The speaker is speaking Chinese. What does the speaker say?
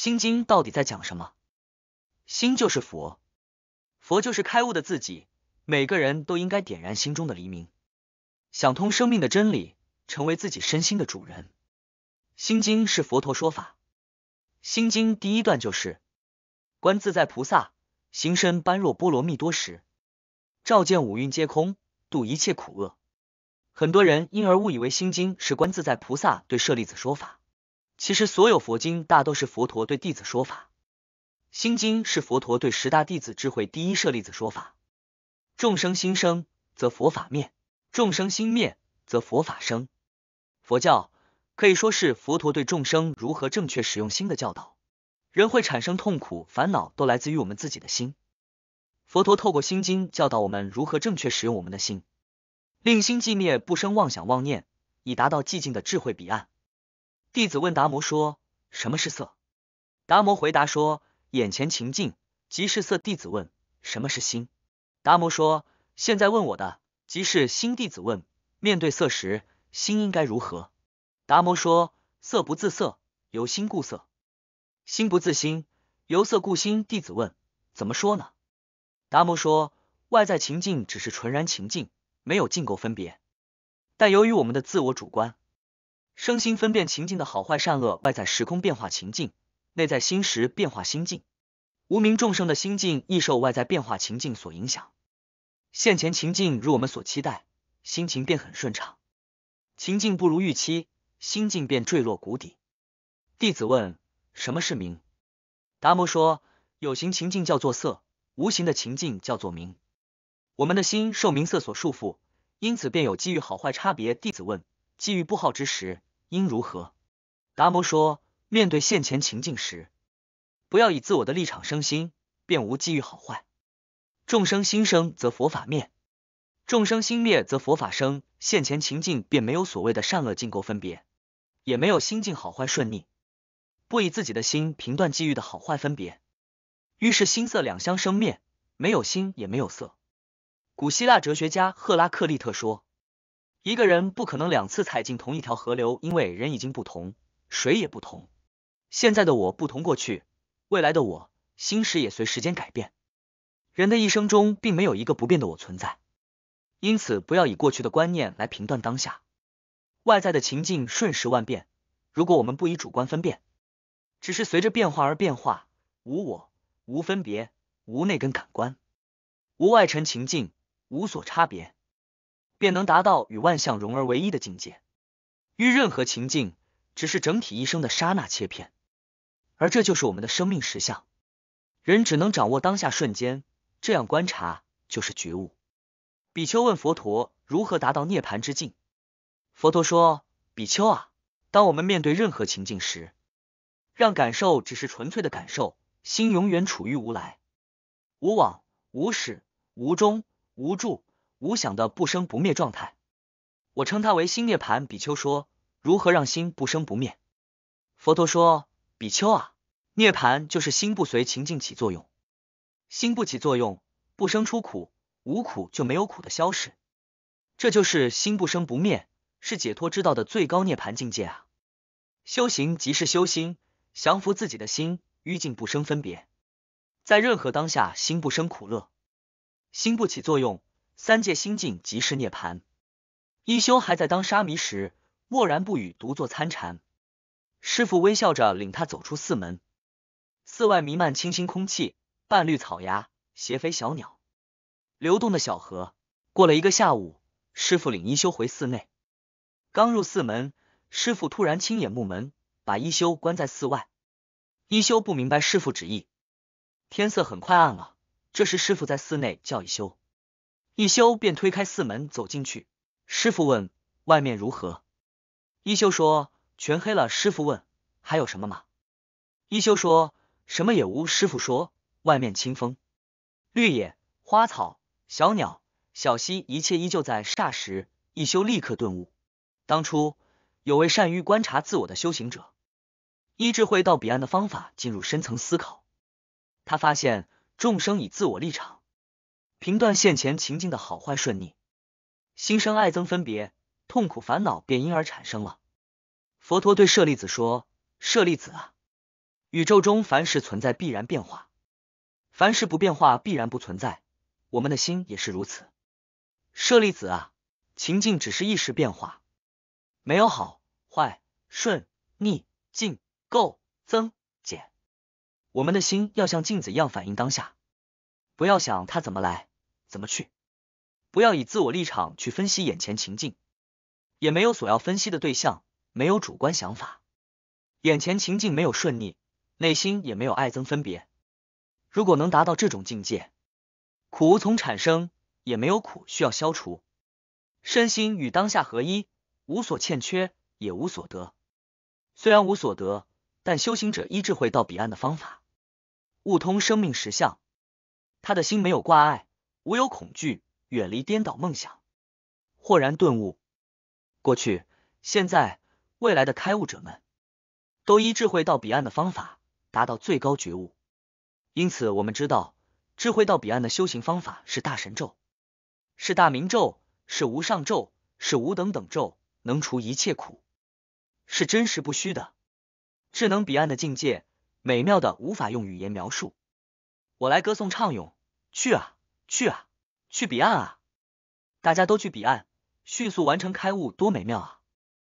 心经到底在讲什么？心就是佛，佛就是开悟的自己。每个人都应该点燃心中的黎明，想通生命的真理，成为自己身心的主人。心经是佛陀说法。心经第一段就是观自在菩萨行深般若波罗蜜多时，照见五蕴皆空，度一切苦厄。很多人因而误以为心经是观自在菩萨对舍利子说法。其实，所有佛经大都是佛陀对弟子说法。心经是佛陀对十大弟子智慧第一舍利子说法。众生心生，则佛法灭；众生心灭，则佛法生。佛教可以说是佛陀对众生如何正确使用心的教导。人会产生痛苦、烦恼，都来自于我们自己的心。佛陀透过心经教导我们如何正确使用我们的心，令心寂灭，不生妄想妄念，以达到寂静的智慧彼岸。弟子问达摩说：“什么是色？”达摩回答说：“眼前情境即是色。”弟子问：“什么是心？”达摩说：“现在问我的即是心。”弟子问：“面对色时，心应该如何？”达摩说：“色不自色，由心故色；心不自心，由色故心。”弟子问：“怎么说呢？”达摩说：“外在情境只是纯然情境，没有境构分别，但由于我们的自我主观。”生心分辨情境的好坏善恶，外在时空变化情境，内在心识变化心境。无名众生的心境亦受外在变化情境所影响。现前情境如我们所期待，心情便很顺畅；情境不如预期，心境便坠落谷底。弟子问：什么是名？达摩说：有形情境叫做色，无形的情境叫做名。我们的心受名色所束缚，因此便有机遇好坏差别。弟子问：机遇不好之时。应如何？达摩说，面对现前情境时，不要以自我的立场生心，便无际遇好坏。众生心生则佛法灭，众生心灭则佛法生。现前情境便没有所谓的善恶、净垢分别，也没有心境好坏顺逆。不以自己的心评断际遇的好坏分别，于是心色两相生灭，没有心也没有色。古希腊哲学家赫拉克利特说。一个人不可能两次踩进同一条河流，因为人已经不同，水也不同。现在的我不同过去，未来的我，心识也随时间改变。人的一生中，并没有一个不变的我存在，因此不要以过去的观念来评断当下。外在的情境瞬时万变，如果我们不以主观分辨，只是随着变化而变化，无我、无分别、无内根感官、无外尘情境，无所差别。便能达到与万象融而唯一的境界。遇任何情境，只是整体一生的刹那切片，而这就是我们的生命实相。人只能掌握当下瞬间，这样观察就是觉悟。比丘问佛陀如何达到涅盘之境？佛陀说：比丘啊，当我们面对任何情境时，让感受只是纯粹的感受，心永远处于无来、无往、无始、无终、无助。无想的不生不灭状态，我称它为心涅盘。比丘说：如何让心不生不灭？佛陀说：比丘啊，涅盘就是心不随情境起作用，心不起作用，不生出苦，无苦就没有苦的消逝，这就是心不生不灭，是解脱之道的最高涅盘境界啊！修行即是修心，降服自己的心，于境不生分别，在任何当下，心不生苦乐，心不起作用。三界心境即是涅盘。一休还在当沙弥时，默然不语，独坐参禅。师傅微笑着领他走出寺门，寺外弥漫清新空气，半绿草芽，斜飞小鸟，流动的小河。过了一个下午，师傅领一休回寺内。刚入寺门，师傅突然亲眼木门，把一休关在寺外。一休不明白师傅旨意。天色很快暗了，这时师傅在寺内叫一休。一休便推开寺门走进去，师傅问：“外面如何？”一休说：“全黑了。”师傅问：“还有什么吗？”一休说：“什么也无。”师傅说：“外面清风、绿野、花草、小鸟、小溪，一切依旧在。”霎时，一休立刻顿悟。当初有位善于观察自我的修行者，依智慧到彼岸的方法进入深层思考，他发现众生以自我立场。评断现前情境的好坏顺逆，心生爱憎分别，痛苦烦恼便因而产生了。佛陀对舍利子说：“舍利子啊，宇宙中凡事存在必然变化，凡事不变化必然不存在。我们的心也是如此。舍利子啊，情境只是一时变化，没有好坏顺逆进够增减。我们的心要像镜子一样反映当下，不要想它怎么来。”怎么去？不要以自我立场去分析眼前情境，也没有所要分析的对象，没有主观想法，眼前情境没有顺逆，内心也没有爱憎分别。如果能达到这种境界，苦无从产生，也没有苦需要消除，身心与当下合一，无所欠缺，也无所得。虽然无所得，但修行者依智慧到彼岸的方法，悟通生命实相，他的心没有挂碍。无有恐惧，远离颠倒梦想，豁然顿悟。过去、现在、未来的开悟者们，都依智慧到彼岸的方法，达到最高觉悟。因此，我们知道智慧到彼岸的修行方法是大神咒，是大明咒，是无上咒，是无等等咒，能除一切苦，是真实不虚的。智能彼岸的境界，美妙的无法用语言描述。我来歌颂唱咏，去啊！去啊，去彼岸啊！大家都去彼岸，迅速完成开悟，多美妙啊！